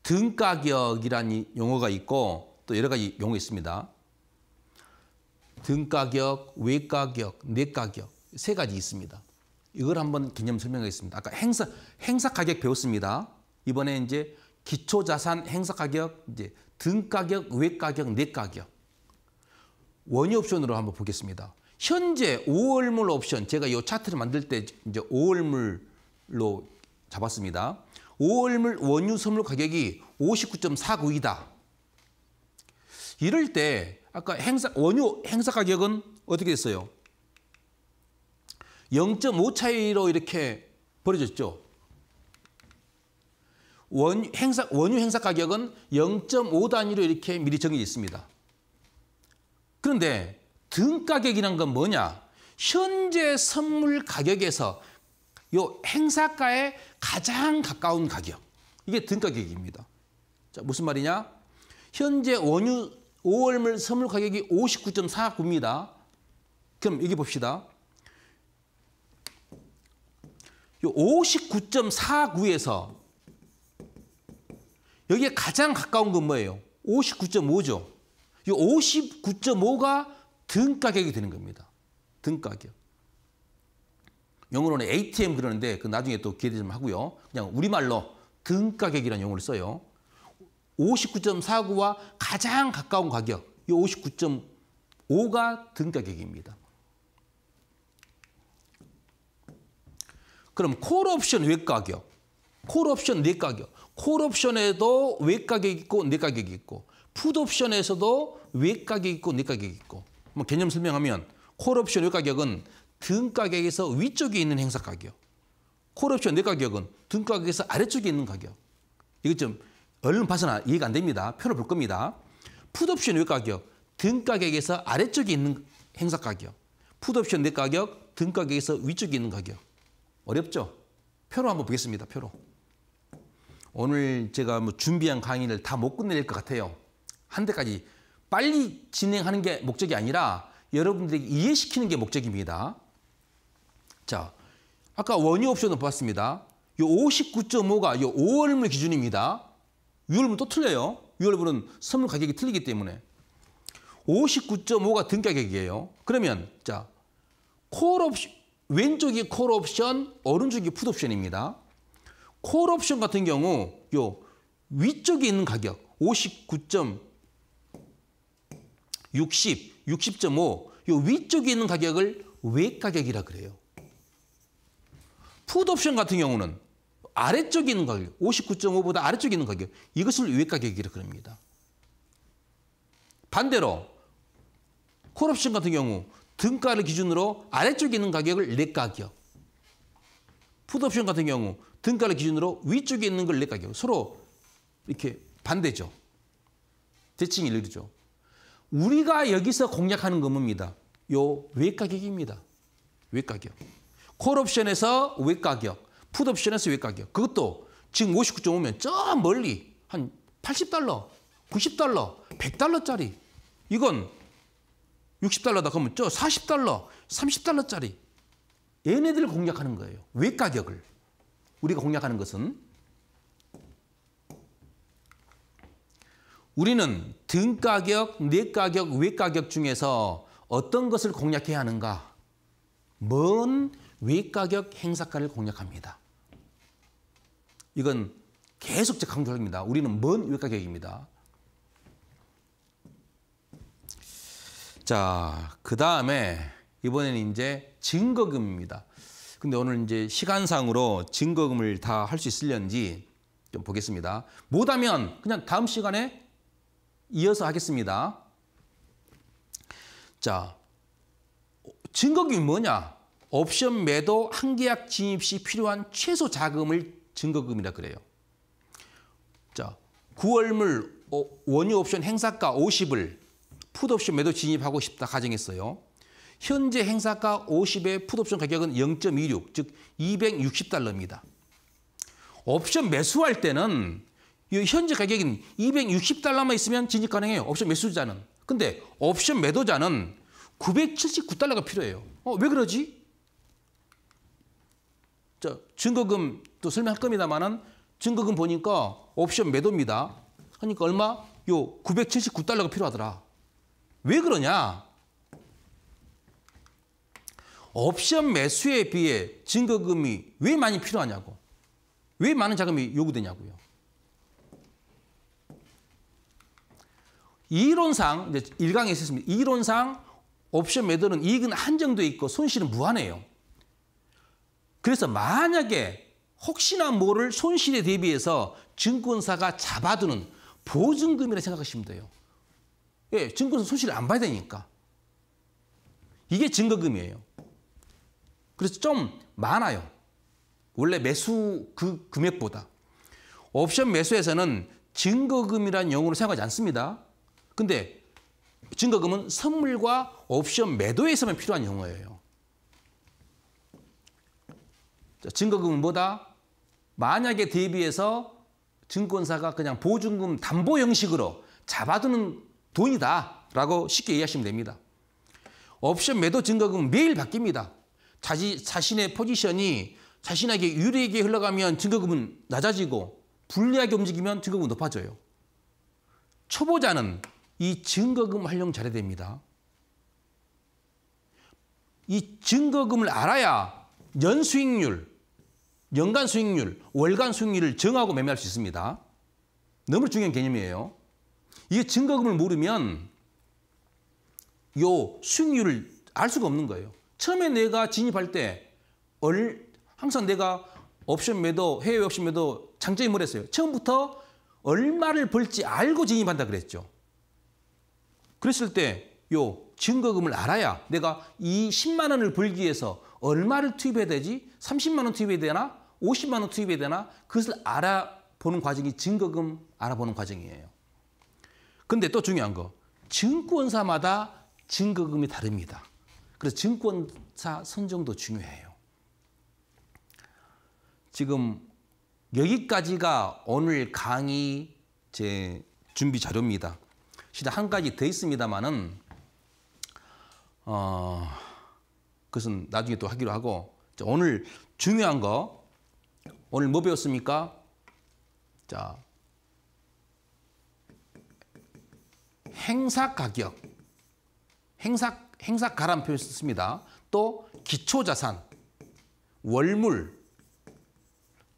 등가격이란 용어가 있고 또 여러 가지 용어 있습니다. 등가격, 외가격, 내가격 세 가지 있습니다. 이걸 한번 개념 설명하겠습니다. 아까 행사 행사 가격 배웠습니다. 이번에 이제 기초 자산 행사 가격, 이제 등가격, 외가격, 내가격 원유 옵션으로 한번 보겠습니다. 현재 5월물 옵션 제가 이 차트를 만들 때 이제 5월물로 잡았습니다. 5월물 원유 선물 가격이 59.49이다. 이럴 때 아까 행사 원유 행사 가격은 어떻게 됐어요? 0.5 차이로 이렇게 벌어졌죠. 원 행사 원유 행사 가격은 0.5 단위로 이렇게 미리 정해져 있습니다. 그런데 등가격이란 건 뭐냐? 현재 선물 가격에서 요 행사가에 가장 가까운 가격. 이게 등가격입니다. 자, 무슨 말이냐? 현재 원유 5월물 선물 가격이 59.49입니다. 그럼 여기 봅시다. 요 59.49에서 여기에 가장 가까운 건 뭐예요? 59.5죠. 이 59.5가 등 가격이 되는 겁니다. 등 가격. 영어로는 ATM 그러는데 그 나중에 또 기회 되 하고요. 그냥 우리말로 등 가격이라는 용어를 써요. 59.49와 가장 가까운 가격, 이 59.5가 등 가격입니다. 그럼 콜옵션 외가격, 콜옵션 내가격, 콜옵션에도 외가격이 있고 내가격이 있고 풋옵션에서도 외가격이 있고 내가격이 있고 뭐 개념 설명하면 콜옵션 외가격은 등가격에서 위쪽에 있는 행사 가격. 콜옵션 외가격은 등가격에서 아래쪽에 있는 가격. 이것 좀 얼른 봐서나 이해가 안 됩니다. 표를 볼 겁니다. 푸드옵션 외가격, 등가격에서 아래쪽에 있는 행사 가격. 푸드옵션 내가격, 등가격에서 위쪽에 있는 가격. 어렵죠? 표로 한번 보겠습니다. 표로. 오늘 제가 뭐 준비한 강의를 다 못 끝낼 것 같아요. 한 대까지 빨리 진행하는 게 목적이 아니라 여러분들에게 이해시키는 게 목적입니다. 자, 아까 원유 옵션을 봤습니다. 요 59.5가 요 5월물 기준입니다. 6월물 또 틀려요. 6월물은 선물 가격이 틀리기 때문에. 59.5가 등가격이에요. 그러면 자, 콜 옵션 왼쪽이 콜 옵션, 오른쪽이 푸드 옵션입니다. 콜 옵션 같은 경우 요 위쪽에 있는 가격 59. 60, 60.5, 요 위쪽에 있는 가격을 외 가격이라 그래요. 푸드옵션 같은 경우는 아래쪽에 있는 가격, 59.5보다 아래쪽에 있는 가격, 이것을 외 가격이라 그럽니다. 반대로 콜옵션 같은 경우 등가를 기준으로 아래쪽에 있는 가격을 내 가격. 푸드옵션 같은 경우 등가를 기준으로 위쪽에 있는 걸내 가격. 서로 이렇게 반대죠. 대칭이 이르죠. 우리가 여기서 공략하는 겁니다요 외가격입니다. 외가격. 콜옵션에서 외가격, 풋옵션에서 외가격. 그것도 지금 59.5면 저 멀리 한 80달러, 90달러, 100달러짜리. 이건 60달러다 그러면 저 40달러, 30달러짜리. 얘네들을 공략하는 거예요. 외가격을. 우리가 공략하는 것은 우리는 등가격, 내가격, 외가격 중에서 어떤 것을 공략해야 하는가? 먼 외가격 행사가를 공략합니다. 이건 계속 제가 강조합니다. 우리는 먼 외가격입니다. 자, 그 다음에 이번에는 이제 증거금입니다. 근데 오늘 이제 시간상으로 증거금을 다 할 수 있을는지좀 보겠습니다. 못하면 그냥 다음 시간에 이어서 하겠습니다. 자, 증거금이 뭐냐? 옵션 매도 한 계약 진입 시 필요한 최소 자금을 증거금이라 그래요. 자, 9월물 어, 원유 옵션 행사가 50을 풋옵션 매도 진입하고 싶다 가정했어요. 현재 행사가 50의 풋옵션 가격은 0.26, 즉 260달러입니다. 옵션 매수할 때는 현재 가격인 260달러만 있으면 진입 가능해요. 옵션 매수자는. 근데 옵션 매도자는 979달러가 필요해요. 어, 왜 그러지? 저 증거금 또 설명할 겁니다만은 증거금 보니까 옵션 매도입니다. 하니까 그러니까 얼마? 요 979달러가 필요하더라. 왜 그러냐? 옵션 매수에 비해 증거금이 왜 많이 필요하냐고. 왜 많은 자금이 요구되냐고요. 이론상 이제 1강에 있었습니다. 이론상 옵션 매도는 이익은 한정돼 있고 손실은 무한해요. 그래서 만약에 혹시나 모를 손실에 대비해서 증권사가 잡아두는 보증금이라 생각하시면 돼요. 예, 증권사 손실을 안 봐야 되니까. 이게 증거금이에요. 그래서 좀 많아요. 원래 매수 그 금액보다. 옵션 매수에서는 증거금이란 용어를 사용하지 않습니다. 근데 증거금은 선물과 옵션 매도에서만 필요한 용어예요. 증거금은 뭐다? 만약에 대비해서 증권사가 그냥 보증금 담보 형식으로 잡아두는 돈이다라고 쉽게 이해하시면 됩니다. 옵션 매도 증거금은 매일 바뀝니다. 자지, 자신의 포지션이 자신에게 유리하게 흘러가면 증거금은 낮아지고 불리하게 움직이면 증거금은 높아져요. 초보자는 이 증거금 활용 잘해야 됩니다. 이 증거금을 알아야 연 수익률, 연간 수익률, 월간 수익률을 정하고 매매할 수 있습니다. 너무 중요한 개념이에요. 이 증거금을 모르면 요 수익률을 알 수가 없는 거예요. 처음에 내가 진입할 때 얼, 항상 내가 옵션 매도, 해외 옵션 매도 장점이 뭐랬어요? 처음부터 얼마를 벌지 알고 진입한다 그랬죠. 그랬을 때 요 증거금을 알아야 내가 이 10만 원을 벌기 위해서 얼마를 투입해야 되지? 30만 원 투입해야 되나? 50만 원 투입해야 되나? 그것을 알아보는 과정이 증거금 알아보는 과정이에요. 근데 또 중요한 거. 증권사마다 증거금이 다릅니다. 그래서 증권사 선정도 중요해요. 지금 여기까지가 오늘 강의 제 준비 자료입니다. 시다 한 가지 더 있습니다만은 어 그것은 나중에 또 하기로 하고 자, 오늘 중요한 거 오늘 뭐 배웠습니까? 자 행사 가격 행사 행사 가란 표 썼습니다. 또 기초 자산 월물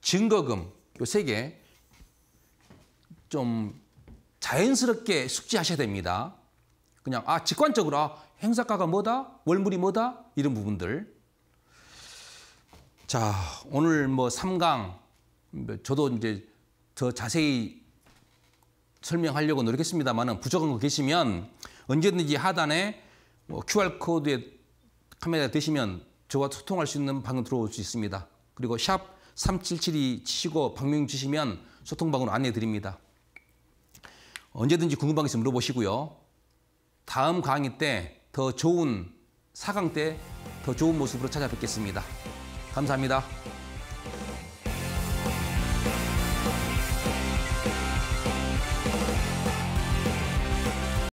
증거금 요세개좀 자연스럽게 숙지하셔야 됩니다. 그냥 아 직관적으로 아, 행사가가 뭐다? 월물이 뭐다? 이런 부분들. 자, 오늘 뭐 3강 뭐 저도 이제 더 자세히 설명하려고 노력했습니다만은 부족한 거 계시면 언제든지 하단에 뭐 QR 코드에 카메라 드시면 저와 소통할 수 있는 방은 들어올 수 있습니다. 그리고 샵3772 치시고 방명 주시면 소통 방으로 안내 드립니다. 언제든지 궁금한 게 있으면 물어보시고요. 다음 강의 때 더 좋은 사강 때 더 좋은 모습으로 찾아뵙겠습니다. 감사합니다.